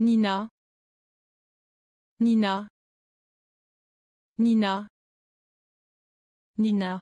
Nina. Nina. Nina. Nina.